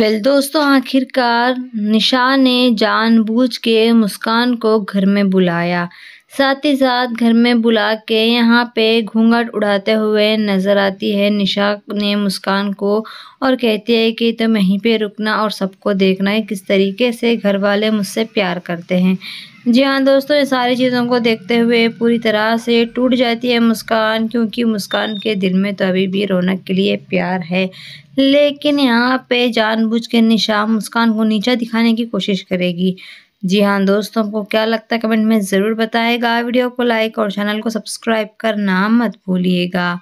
well दोस्तों आखिरकार निशा ने जानबूझ के मुस्कान को घर में बुलाया साथ ही साथ घर में बुला के यहाँ पे घूंघट उड़ाते हुए नजर आती है निशा ने मुस्कान को और कहती है कि तुम तो यहीं पे रुकना और सबको देखना है किस तरीके से घर वाले मुझसे प्यार करते हैं जी हाँ दोस्तों ये सारी चीज़ों को देखते हुए पूरी तरह से टूट जाती है मुस्कान क्योंकि मुस्कान के दिल में तो अभी भी रौनक के लिए प्यार है लेकिन यहाँ पे जानबूझ के निशा मुस्कान को नीचा दिखाने की कोशिश करेगी जी हाँ दोस्तों आपको क्या लगता है कमेंट में ज़रूर बताएगा वीडियो को लाइक और चैनल को सब्सक्राइब करना मत भूलिएगा